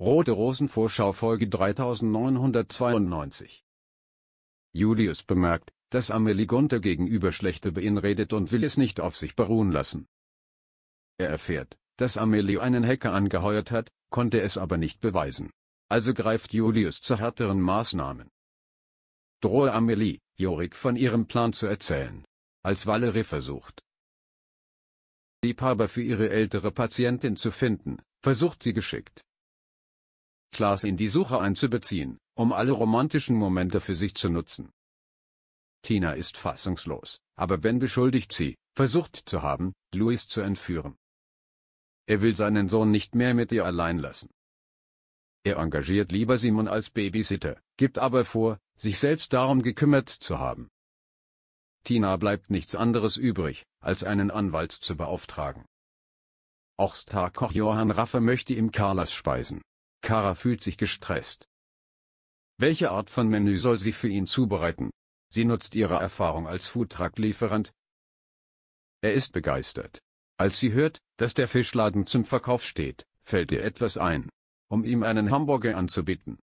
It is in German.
Rote Rosen Vorschau Folge 3992 Julius bemerkt, dass Amelie Gunther gegenüber schlechte beinredet und will es nicht auf sich beruhen lassen. Er erfährt, dass Amelie einen Hacker angeheuert hat, konnte es aber nicht beweisen. Also greift Julius zu härteren Maßnahmen. Drohe Amelie, Jorik von ihrem Plan zu erzählen. Als Valerie versucht, Liebhaber für ihre ältere Patientin zu finden, versucht sie geschickt, Klaas in die Suche einzubeziehen, um alle romantischen Momente für sich zu nutzen. Tina ist fassungslos, aber Ben beschuldigt sie, versucht zu haben, Louis zu entführen. Er will seinen Sohn nicht mehr mit ihr allein lassen. Er engagiert lieber Simon als Babysitter, gibt aber vor, sich selbst darum gekümmert zu haben. Tina bleibt nichts anderes übrig, als einen Anwalt zu beauftragen. Auch Starkoch Johann Raffer möchte ihm Carlas speisen, Kara fühlt sich gestresst. Welche Art von Menü soll sie für ihn zubereiten? Sie nutzt ihre Erfahrung als Foodtruck-Lieferant. Er ist begeistert. Als sie hört, dass der Fischladen zum Verkauf steht, fällt ihr etwas ein, um ihm einen Hamburger anzubieten.